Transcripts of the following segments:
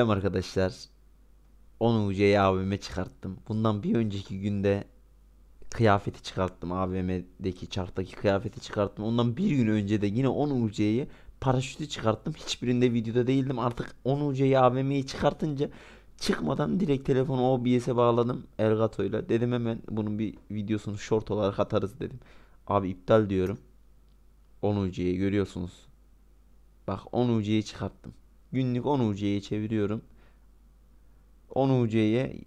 Selam arkadaşlar. 10 UC'yi AVM çıkarttım. Bundan bir önceki günde kıyafeti çıkarttım. AVM'deki çarptaki kıyafeti çıkarttım. Ondan bir gün önce de yine 10 UC'yi paraşütü çıkarttım. Hiçbirinde videoda değildim. Artık 10 UC'yi AVM'yi çıkartınca çıkmadan direkt telefonu OBS'e bağladım Elgato Dedim hemen bunun bir videosunu short olarak atarız dedim. Abi iptal diyorum. 10 UC'yi görüyorsunuz. Bak 10 UC'yi çıkarttım. Günlük 10 UC'ye çeviriyorum. 10 UC'ye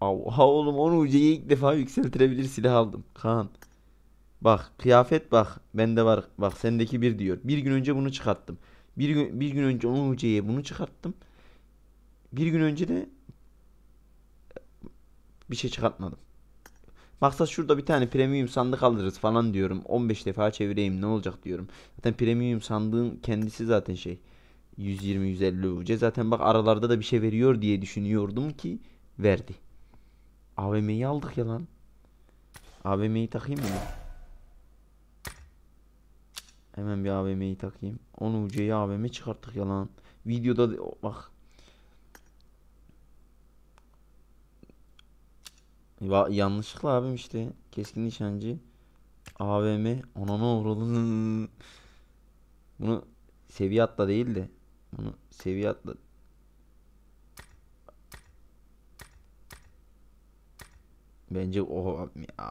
Oha oğlum 10 UC'yi ilk defa yükseltirebilir silah aldım. Kaan. Bak kıyafet bak bende var bak sendeki bir diyor. Bir gün önce bunu çıkarttım. Bir gün, bir gün önce 10 UC'ye bunu çıkarttım. Bir gün önce de bir şey çıkartmadım. Maksat şurada bir tane premium sandık alırız falan diyorum. 15 defa çevireyim ne olacak diyorum. Zaten premium sandığın kendisi zaten şey. 120-150 UC. Zaten bak aralarda da bir şey veriyor diye düşünüyordum ki verdi. AVM'yi aldık ya lan. AVM'yi takayım mı? Hemen bir AVM'yi takayım. 10 UC'yi AVM çıkarttık ya lan. Videoda bak. Va yanlışlıkla abim işte. Keskin nişancı. AVM. Ona ne uğradı. Bunu seviye atla değil de bunu seviye atla. Bence o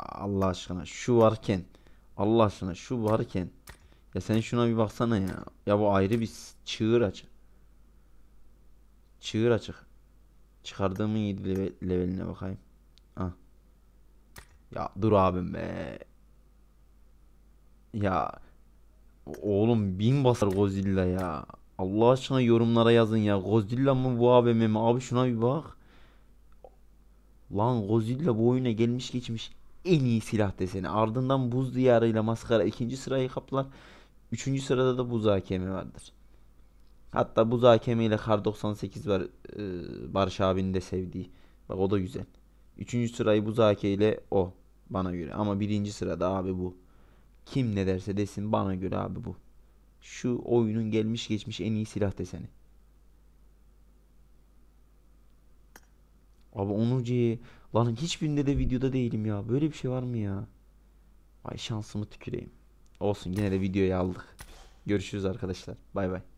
Allah aşkına şu varken Allah aşkına şu varken ya sen şuna bir baksana ya. Ya bu ayrı bir çığır açık. Çığır açık. Çıkardığımın 7 leveline bakayım. Ah. Ya dur abim be. Ya oğlum bin basar Godzilla ya. Allah aşkına yorumlara yazın ya. Godzilla mı bu AVM mi? Abi şuna bir bak. Lan Godzilla bu oyuna gelmiş geçmiş en iyi silah desene. Ardından buz diyarıyla maskara ikinci sırayı kaplar. Üçüncü sırada da buz hakemi vardır. Hatta buz hakemiyle Kar 98 var. Ee, Barış abinin de sevdiği. Bak o da güzel. Üçüncü sırayı buz hakemiyle o. Bana göre. Ama birinci sırada abi bu. Kim ne derse desin bana göre abi bu şu oyunun gelmiş geçmiş en iyi silah deseni. Abi Onurcu'yu lan hiçbirinde de videoda değilim ya. Böyle bir şey var mı ya? Ay şansımı tüküreyim. Olsun yine de videoyu aldık. Görüşürüz arkadaşlar. Bay bay.